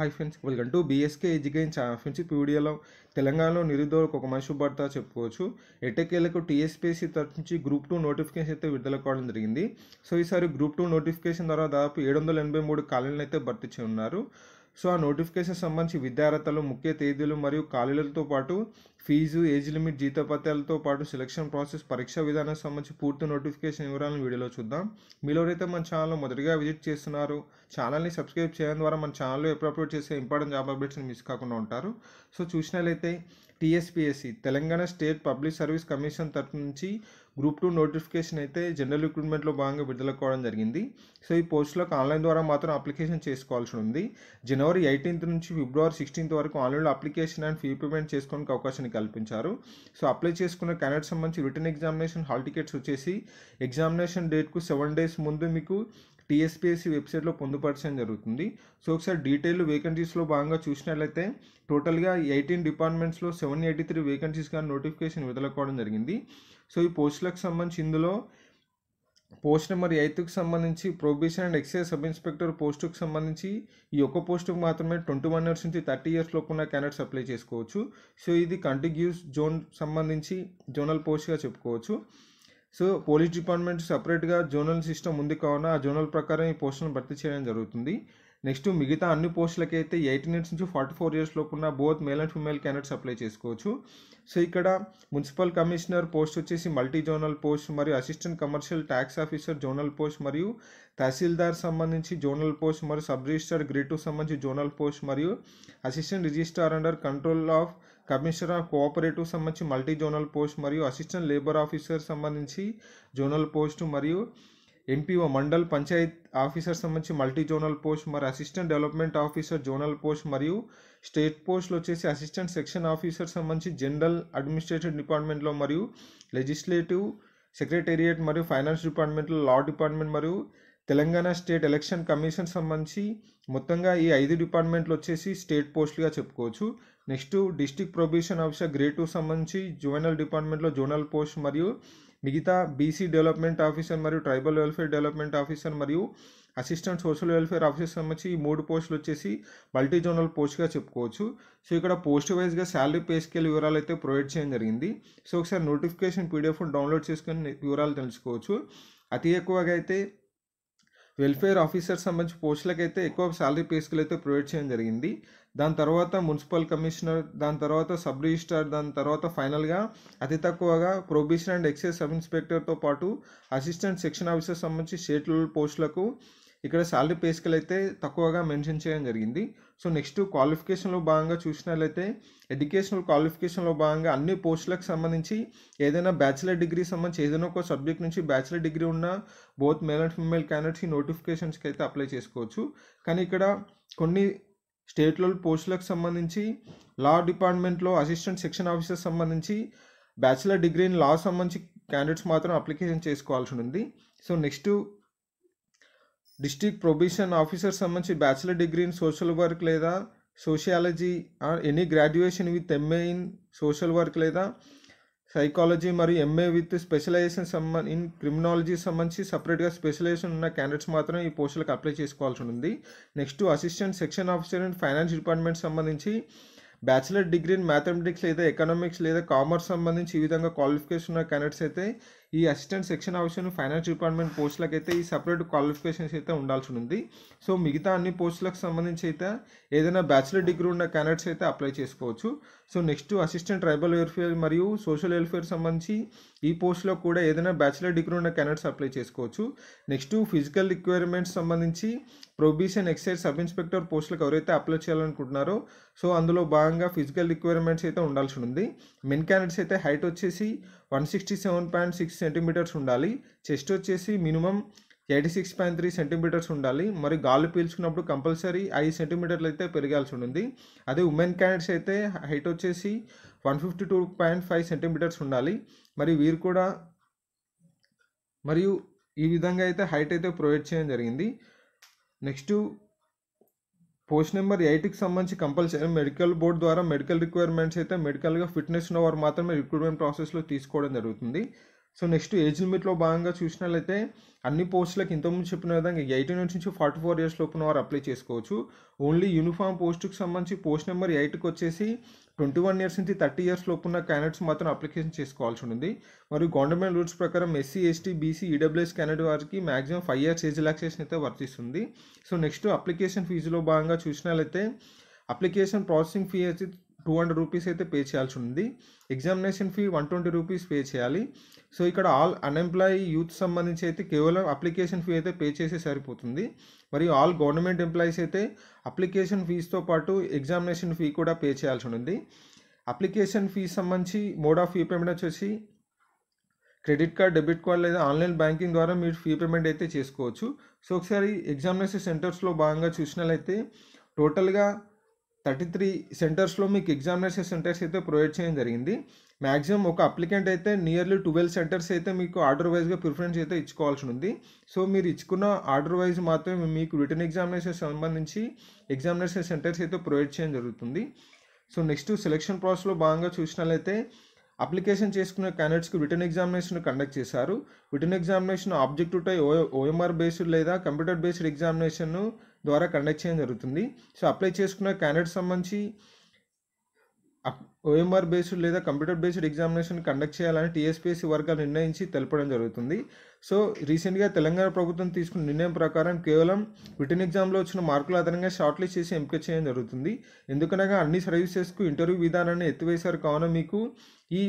high friends welcome to BSK education channel friends ఇప్పుడు వీడియోలో తెలంగాణలో నిరుద్యోగులకు ఒక మనిషి భర్త చెప్పుకోవచ్చు ఎటకేలకు టీఎస్పీఎస్సీ తరఫు నుంచి గ్రూప్ టూ నోటిఫికేషన్ అయితే విడుదల కావడం జరిగింది సో ఈసారి గ్రూప్ టూ నోటిఫికేషన్ ద్వారా దాదాపు ఏడు వందల ఎనభై మూడు ఖాళీలను అయితే భర్తీ చేయనున్నారు సో ఆ నోటిఫికేషన్ సంబంధించి విద్యార్థులు ముఖ్య తేదీలు మరియు ఖాళీలతో పాటు ఫీజు ఏజ్ లిమిట్ జీతపత్యాలతో పాటు సెలక్షన్ ప్రాసెస్ పరీక్షా విధానం సంబంధించి పూర్తి నోటిఫికేషన్ వివరాలను వీడియోలో చూద్దాం మీలో అయితే మన ఛానల్లో మొదటిగా విజిట్ చేస్తున్నారు ఛానల్ని సబ్స్క్రైబ్ చేయడం ద్వారా మన ఛానల్లో ఎప్పుడు అప్లోడ్ చేసే ఇంపార్టెంట్ జాబ్ అప్డేట్స్ని మిస్ కాకుండా ఉంటారు సో చూసినట్లయితే TSPSC Telangana state public service commission తరఫు నుంచి గ్రూప్ టూ నోటిఫికేషన్ అయితే జనరల్ రిక్రూట్మెంట్లో భాగంగా విడుదల కావడం జరిగింది సో ఈ పోస్టులకు ఆన్లైన్ ద్వారా మాత్రం అప్లికేషన్ చేసుకోవాల్సి ఉంది జనవరి ఎయిటీన్త్ నుంచి ఫిబ్రవరి సిక్స్టీన్త్ వరకు ఆన్లైన్లో అప్లికేషన్ అండ్ ఫీ పేమెంట్ చేసుకోవడానికి అవకాశాన్ని కల్పించారు సో అప్లై చేసుకున్న క్యాండిడేట్ సంబంధించి రిటర్న్ ఎగ్జామినేషన్ హాల్ టికెట్స్ వచ్చేసి ఎగ్జామినేషన్ డేట్కు సెవెన్ డేస్ ముందు మీకు టీఎస్పీఎస్సీ వెబ్సైట్లో పొందుపరచడం జరుగుతుంది సో ఒకసారి డీటెయిల్ వేకెన్సీస్లో భాగంగా చూసినట్లయితే టోటల్గా ఎయిటీన్ డిపార్ట్మెంట్స్లో సెవెన్ ఎయిటీ త్రీ వేకెన్సీస్ కానీ నోటిఫికేషన్ విడుదల కావడం జరిగింది సో ఈ పోస్టులకు సంబంధించి ఇందులో పోస్ట్ నెంబర్ ఎయిత్కి సంబంధించి prohibition and excise sub inspector పోస్టుకు సంబంధించి ఈ ఒక్క పోస్టుకు మాత్రమే ట్వంటీ వన్ ఇయర్స్ నుంచి థర్టీ ఇయర్స్ లోపు ఉన్న క్యాండిడేట్స్ అప్లై చేసుకోవచ్చు సో ఇది కంటిగ్యూస్ జోన్ సంబంధించి జోనల్ పోస్ట్గా చెప్పుకోవచ్చు సో పోలీస్ డిపార్ట్మెంట్ సపరేట్గా జోనల్ సిస్టమ్ ఉంది కావున ఆ జోనల్ ప్రకారం ఈ పోస్టులను భర్తీ చేయడం జరుగుతుంది నెక్స్ట్ మిగతా అన్ని పోస్టులకైతే ఎయిటీన్ ఇయర్స్ నుంచి ఫార్టీ ఫోర్ ఇయర్స్ లోపున్న both male and female candidates apply చేసుకోవచ్చు సో ఇక్కడ మున్సిపల్ కమిషనర్ పోస్ట్ వచ్చేసి మల్టీ జోనల్ పోస్ట్ మరియు assistant commercial tax officer zonal post మరియు తహసీల్దార్ సంబంధించి జోనల్ పోస్ట్ మరియు సబ్ రిజిస్టర్ గ్రేడ్ టూ సంబంధించి జోనల్ పోస్ట్ మరియు assistant registrar under control of commissioner of cooperative సంబంధించి మల్టీ జోనల్ పోస్ట్ మరియు assistant labour officer సంబంధించి zonal post మరియు ఎంపీఓ మండల్ పంచాయత్ ఆఫీసర్ సంబంధించి మల్టీ జోనల్ పోస్ట్ మరి assistant development officer zonal post మరియు state పోస్ట్లో వచ్చేసి అసిస్టెంట్ సెక్షన్ ఆఫీసర్ సంబంధించి జనరల్ అడ్మినిస్ట్రేటివ్ డిపార్ట్మెంట్లో మరియు లెజిస్లేటివ్ సెక్రటేరియట్ మరియు ఫైనాన్స్ డిపార్ట్మెంట్లో లా డిపార్ట్మెంట్ మరియు తెలంగాణ స్టేట్ ఎలక్షన్ కమిషన్ సంబంధించి మొత్తంగా ఈ ఐదు డిపార్ట్మెంట్లు వచ్చేసి స్టేట్ పోస్టులుగా చెప్పుకోవచ్చు next district probation officer grade two సంబంధించి జోనల్ డిపార్ట్మెంట్లో జోనల్ పోస్ట్ మరియు మిగతా బీసీ డెవలప్మెంట్ ఆఫీసర్ మరియు ట్రైబల్ వెల్ఫేర్ డెవలప్మెంట్ ఆఫీసర్ మరియు అసిస్టెంట్ సోషల్ వెల్ఫేర్ ఆఫీసర్ సంబంధించి ఈ మూడు పోస్టులు వచ్చేసి మల్టీ జోనల్ పోస్ట్గా చెప్పుకోవచ్చు సో ఇక్కడ పోస్ట్ వైజ్గా శాలరీ పే స్కేల్ వివరాలు అయితే ప్రొవైడ్ చేయడం జరిగింది సో ఒకసారి నోటిఫికేషన్ పీడిఎఫ్ను డౌన్లోడ్ చేసుకొని వివరాలు తెలుసుకోవచ్చు అతి ఎక్కువగా అయితే వెల్ఫేర్ ఆఫీసర్ సంబంధించి అయితే ఎక్కువ శాలరీ పేస్కులు అయితే ప్రొవైడ్ చేయడం జరిగింది దాని తర్వాత మున్సిపల్ కమిషనర్ దాని తర్వాత సబ్ రిజిస్ట్రార్ దాని తర్వాత ఫైనల్గా అతి తక్కువగా ప్రొబిషన్ అండ్ ఎక్సైజ్ సబ్ ఇన్స్పెక్టర్తో పాటు అసిస్టెంట్ సెక్షన్ ఆఫీసర్ సంబంధించి షెడ్యూల్ పోస్టులకు ఇక్కడ శాలరీ పే స్కేల్ అయితే తక్కువగా మెన్షన్ చేయడం జరిగింది సో నెక్స్ట్ క్వాలిఫికేషన్లో భాగంగా చూసినట్లయితే ఎడ్యుకేషనల్ క్వాలిఫికేషన్లో భాగంగా అన్ని పోస్టులకు సంబంధించి ఏదైనా బ్యాచిలర్ డిగ్రీ సంబంధించి ఏదైనా ఒక సబ్జెక్ట్ నుంచి బ్యాచిలర్ డిగ్రీ ఉన్న both male and female candidates ఈ నోటిఫికేషన్స్కి అయితే అప్లై చేసుకోవచ్చు కానీ ఇక్కడ కొన్ని స్టేట్లో పోస్టులకు సంబంధించి లా డిపార్ట్మెంట్లో అసిస్టెంట్ సెక్షన్ ఆఫీసర్ సంబంధించి బ్యాచిలర్ డిగ్రీని లా సంబంధించి క్యాండిడేట్స్ మాత్రం అప్లికేషన్ చేసుకోవాల్సి ఉంది so next district probation officer సంబంధించి bachelor degree in social work లేదా sociology or any graduation with MA in social work లేదా సైకాలజీ మరియు ఎంఏ విత్ స్పెషలైజేషన్ సంబంధ ఇన్ క్రిమినాలజీ సంబంధించి సపరేట్గా స్పెషలైజేషన్ ఉన్న క్యాండిడేట్స్ మాత్రం ఈ పోస్టులకు అప్లై చేసుకోవాల్సి ఉంది next assistant section officer and finance department సంబంధించి బ్యాచిలర్ డిగ్రీ ఇన్ మ్యాథమెటిక్స్ లేదా ఎకనామిక్స్ లేదా కామర్స్ సంబంధించి ఈ విధంగా క్వాలిఫికేషన్ ఉన్న క్యాండిడేట్స్ అయితే ఈ assistant section officer finance department పోస్టులకు అయితే ఈ సపరేట్ క్వాలిఫికేషన్స్ అయితే ఉండాల్సి ఉంది సో మిగతా అన్ని పోస్టులకు సంబంధించి అయితే ఏదైనా బ్యాచిలర్ డిగ్రీ ఉన్న క్యాండిడేట్స్ అయితే అప్లై చేసుకోవచ్చు so next assistant tribal welfare మరియు సోషల్ వెల్ఫేర్ సంబంధించి ఈ పోస్ట్లో కూడా ఏదైనా బ్యాచిలర్ డిగ్రీ ఉన్న క్యాండిడేట్స్ అప్లై చేసుకోవచ్చు నెక్స్ట్ ఫిజికల్ రిక్వైర్మెంట్స్ సంబంధించి ప్రొబిషన్ ఎక్సైజ్ సబ్ ఇన్స్పెక్టర్ పోస్టులకు ఎవరైతే అప్లై చేయాలనుకుంటున్నారో సో అందులో భాగంగా ఫిజికల్ రిక్వైర్మెంట్స్ అయితే ఉండాల్సి ఉంది మెన్ క్యాండిడేట్స్ అయితే హైట్ వచ్చేసి one sixty seven point six six centimetres ఉండాలి చెస్ట్ వచ్చేసి minimum eighty six point three centimetres ఉండాలి మరి గాలి పీల్చుకున్నప్పుడు కంపల్సరీ ఐదు సెంటీమీటర్లు అయితే పెరగాల్సి ఉంటుంది అదే ఉమెన్ క్యాండిడేట్స్ అయితే హైట్ వచ్చేసి one fifty two point five centimetres ఉండాలి మరి వీరు కూడా మరియు ఈ విధంగా అయితే హైట్ అయితే ప్రొవైడ్ చేయడం జరిగింది నెక్స్ట్ పోస్ట్ నెంబర్ ఎయిట్కి సంబంధించి కంపల్సరీ మెడికల్ బోర్డు ద్వారా మెడికల్ రిక్వైర్మెంట్స్ అయితే మెడికల్గా ఫిట్నెస్ ఉన్నవారు మాత్రమే రిక్రూట్మెంట్ ప్రాసెస్లో తీసుకోవడం జరుగుతుంది సో నెక్స్ట్ ఏజ్ లిమిట్లో భాగంగా చూసినట్లయితే అన్ని పోస్టులకు ఇంతకుముందు చెప్పిన విధంగా ఎయిటీన్ నుంచి ఫార్టీ ఫోర్ ఇయర్స్ లోపున వారు అప్లై చేసుకోవచ్చు ఓన్లీ యూనిఫామ్ పోస్టుకు సంబంధించి పోస్ట్ నెంబర్ ఎయిట్కి వచ్చేసి ట్వంటీ వన్ ఇయర్స్ నుంచి థర్టీ ఇయర్స్ లోపున్న క్యాండిడేట్స్ మాత్రం అప్లికేషన్ చేసుకోవాల్సి ఉంటుంది మరియు గవర్నమెంట్ రూల్స్ ప్రకారం SC ST BC EWS candidate వారికి maximum five years age relaxation అయితే వర్తిస్తుంది సో నెక్స్ట్ అప్లికేషన్ ఫీజులో భాగంగా చూసినట్లయితే అప్లికేషన్ ప్రాసెసింగ్ ఫీ అయితే టూ హండ్రెడ్ రూపీస్ అయితే పే చేయాల్సి ఉంది examination fee one twenty rupees pay చేయాలి సో ఇక్కడ ఆల్ అన్ఎంప్లాయీ యూత్ సంబంధించి అయితే కేవలం అప్లికేషన్ ఫీ అయితే పే చేసే సరిపోతుంది మరియు ఆల్ గవర్నమెంట్ ఎంప్లాయీస్ అయితే అప్లికేషన్ ఫీస్తో పాటు ఎగ్జామినేషన్ ఫీ కూడా పే చేయాల్సి ఉంది అప్లికేషన్ ఫీజు సంబంధించి మోడ్ ఆఫ్ ఫీ పేమెంట్ వచ్చేసి క్రెడిట్ కార్డ్ డెబిట్ కార్డ్ లేదా ఆన్లైన్ బ్యాంకింగ్ ద్వారా మీరు ఫీ పేమెంట్ అయితే చేసుకోవచ్చు సో ఒకసారి ఎగ్జామినేషన్ సెంటర్స్లో భాగంగా చూసినట్లయితే టోటల్గా థర్టీ త్రీ సెంటర్స్లో మీకు ఎగ్జామినేషన్ సెంటర్స్ అయితే ప్రొవైడ్ చేయడం జరిగింది మ్యాక్సిమం ఒక అప్లికెంట్ అయితే నియర్లీ ట్వెల్వ్ సెంటర్స్ అయితే మీకు ఆర్డర్ వైజ్గా ప్రిఫరెన్స్ అయితే ఇచ్చుకోవాల్సి ఉంది సో మీరు ఇచ్చుకున్న ఆర్డర్ వైజ్ మాత్రమే మీకు రిటర్న్ ఎగ్జామినేషన్ సంబంధించి ఎగ్జామినేషన్ సెంటర్స్ అయితే ప్రొవైడ్ చేయడం జరుగుతుంది సో నెక్స్ట్ సెలెక్షన్ ప్రాసెస్లో భాగంగా చూసినట్లయితే అప్లికేషన్ చేసుకున్న క్యాండిడేట్స్కి రిటర్న్ ఎగ్జామినేషన్ కండక్ట్ చేశారు written examination objective type OMR based లేదా కంప్యూటర్ బేస్డ్ ఎగ్జామినేషన్ ద్వారా కండక్ట్ చేయడం జరుగుతుంది సో అప్లై చేసుకున్న క్యాండిడేట్ సంబంధించి ఓఎంఆర్ బేస్డ్ లేదా కంప్యూటర్ బేస్డ్ ఎగ్జామినేషన్ కండక్ట్ చేయాలని టీఎస్పీఎస్సీ వర్గాలు నిర్ణయించి తెలపడం జరుగుతుంది సో రీసెంట్గా తెలంగాణ ప్రభుత్వం తీసుకున్న నిర్ణయం ప్రకారం కేవలం రిటర్న్ ఎగ్జామ్లో వచ్చిన మార్కుల ఆధారంగా షార్ట్ లిస్ట్ చేసి ఎంపిక చేయడం జరుగుతుంది ఎందుకనగా అన్ని సర్వీసెస్కు ఇంటర్వ్యూ విధానాన్ని ఎత్తివేశారు కావున మీకు ఈ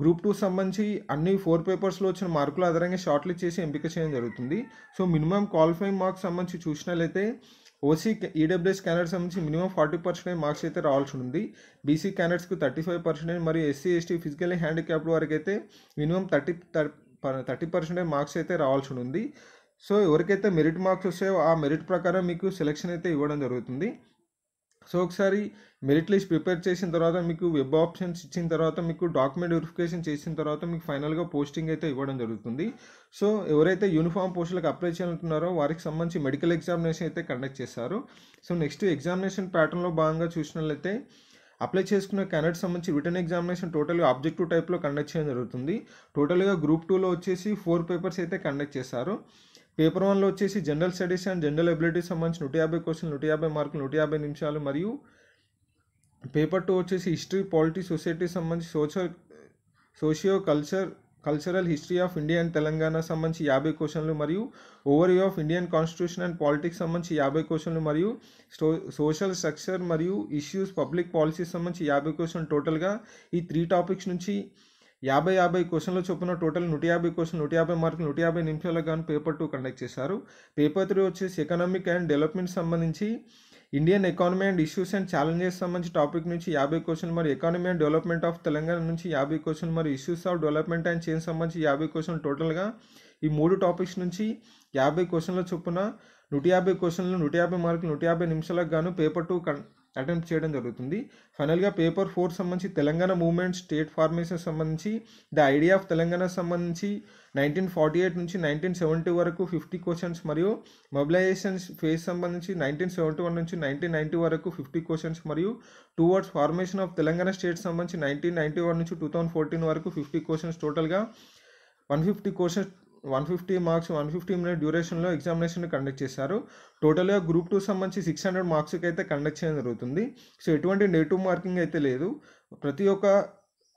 గ్రూప్ టూ సంబంధించి అన్ని ఫోర్ పేపర్స్లో వచ్చిన మార్కులు ఆధారంగా షార్ట్ లిస్ట్ చేసి ఎంపిక చేయడం జరుగుతుంది సో మినిమం క్వాలిఫైయింగ్ మార్క్స్ సంబంధించి చూసినట్లయితే ఓసీ ఈడబ్ల్యూఎస్ క్యాండిడేట్ సంబంధించి మినిమం ఫార్టీ పర్సెంటేజ్ మార్క్స్ అయితే రావాల్సి ఉంది బీసీ క్యాండిడేట్స్కి థర్టీ ఫైవ్ పర్సెంటేజ్ మరియు ఎస్సీ ఎస్టీ ఫిజికల్లీ హ్యాండిక్యాప్డ్ వరకు అయితే minimum thirty thirty percentage marks అయితే రావాల్సి ఉంది సో ఎవరికైతే మెరిట్ మార్క్స్ వస్తాయో ఆ మెరిట్ ప్రకారం మీకు సెలెక్షన్ అయితే ఇవ్వడం జరుగుతుంది సో ఒకసారి మెరిట్ లిస్ట్ ప్రిపేర్ చేసిన తర్వాత మీకు వెబ్ ఆప్షన్స్ ఇచ్చిన తర్వాత మీకు డాక్యుమెంట్ వెరిఫికేషన్ చేసిన తర్వాత మీకు ఫైనల్గా పోస్టింగ్ అయితే ఇవ్వడం జరుగుతుంది సో ఎవరైతే యూనిఫామ్ పోస్టులకు అప్లై చేయాలంటున్నారో వారికి సంబంధించి మెడికల్ ఎగ్జామినేషన్ అయితే కండక్ట్ చేస్తారు సో నెక్స్ట్ ఎగ్జామినేషన్ ప్యాటర్న్లో భాగంగా చూసినట్లయితే అప్లై చేసుకున్న క్యాండిడేట్ సంబంధించి రిటర్న్ ఎగ్జామినేషన్ టోటల్గా ఆబ్జెక్టివ్ టైప్లో కండక్ట్ చేయడం జరుగుతుంది టోటల్గా గ్రూప్ టూలో వచ్చేసి ఫోర్ పేపర్స్ అయితే కండక్ట్ చేస్తారు పేపర్ వన్లో వచ్చేసి general studies and general abilities సంబంధించి నూట యాభై క్వశ్చన్ నూట యాభై మార్కులు నూట యాభై నిమిషాలు మరియు పేపర్ టూ వచ్చేసి హిస్టరీ పాలిటీ సొసైటీ సంబంధించి social socio culture cultural history of India and Telangana సంబంధించి యాభై క్వశ్చన్లు మరియు over of Indian constitution and politics సంబంధించి యాభై క్వశ్చన్లు మరియు సోషల్ స్ట్రక్చర్ మరియు ఇష్యూస్ పబ్లిక్ పాలసీ సంబంధించి యాభై క్వశ్చన్ టోటల్గా ఈ త్రీ టాపిక్స్ నుంచి యాభై యాభై క్వశ్చన్లో చొప్పున టోటల్ నూట యాభై క్వశ్చన్ నూట యాభై మార్కులు నూట యాభై నిమిషాలకు కానీ పేపర్ టూ కండక్ట్ చేశారు పేపర్ త్రీ వచ్చేసి ఎకనామిక్ అండ్ డెవలప్మెంట్ సంబంధించి Indian economy and issues and challenges సంబంధించి టాపిక్ నుంచి యాభై క్వశ్చన్ మరి economy and development of Telangana నుంచి యాభై క్వశ్చన్ మరి issues of development and change సంబంధించి యాభై క్వశ్చన్ టోటల్గా ఈ మూడు టాపిక్స్ నుంచి యాభై క్వశ్చన్ల చొప్పున నూట యాభై క్వశ్చన్లు నూట యాభై మార్కులు నూట యాభై నిమిషాలకు గాను పేపర్ టూ కన్ అటెంప్ట్ చేయడం జరుగుతుంది ఫైనల్గా పేపర్ ఫోర్ సంబంధించి తెలంగాణ మూవ్మెంట్ స్టేట్ ఫార్మేషన్ సంబంధించి ద ఐడియా ఆఫ్ తెలంగాణ సంబంధించి నైన్టీన్ ఫార్టీ ఎయిట్ నుంచి నైన్టీన్ సెవెంటీ వరకు ఫిఫ్టీ క్వశ్చన్స్ మరియు మొబిలైజేషన్ ఫేజ్ సంబంధించి నైన్టీన్ సెవెంటీ వన్ నుంచి నైన్టీన్ నైంటీ వరకు ఫిఫ్టీ క్వశ్చన్స్ మరియు towards formation of Telangana state సంబంధించి నైన్టీన్ నైంటీ వన్ నుంచి టూ థౌసండ్ ఫోర్టీన్ వరకు ఫిఫ్టీ క్వశ్చన్స్ టోటల్గా one fifty questions one fifty marks one fifty minute డ్యూరేషన్లో ఎగ్జామినేషన్ కండక్ట్ చేశారు టోటల్గా గ్రూప్ టూ సంబంధించి సిక్స్ హండ్రెడ్ మార్క్స్కి అయితే కండక్ట్ చేయడం జరుగుతుంది సో ఎటువంటి నెగిటివ్ మార్కింగ్ అయితే లేదు ప్రతి ఒక్క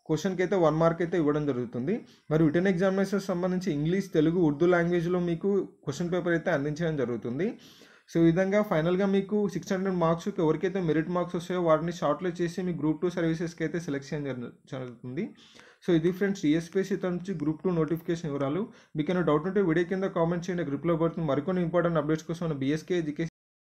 క్వశ్చన్కి అయితే వన్ మార్క్ అయితే ఇవ్వడం జరుగుతుంది మరి రిటర్న్ ఎగ్జామినేషన్ సంబంధించి ఇంగ్లీష్ తెలుగు ఉర్దూ లాంగ్వేజ్లో మీకు క్వశ్చన్ పేపర్ అయితే అందించడం జరుగుతుంది సో ఈ విధంగా ఫైనల్గా మీకు సిక్స్ హండ్రెడ్ మార్క్స్ ఎవరికైతే మెరిట్ మార్క్స్ వస్తాయో వాటిని షార్ట్లో చేసి మీ గ్రూప్ టూ సర్వీసెస్కి అయితే సెలెక్షన్ జరుగుతుంది సో ఇది ఫ్రెండ్స్ ఈఎస్పీఎస్సీ తన నుంచి గ్రూప్ టూ నోటిఫికేషన్ వివరాలు మీకు ఏమైనా డౌట్ ఉంటే వీడియో కింద కామెంట్ చేయండి గ్రూప్లో పడుతుంది మరికొన్ని ఇంపార్టెంట్ అప్డేట్స్ కోసం బీఎస్కే ఎడ్యుకేషన్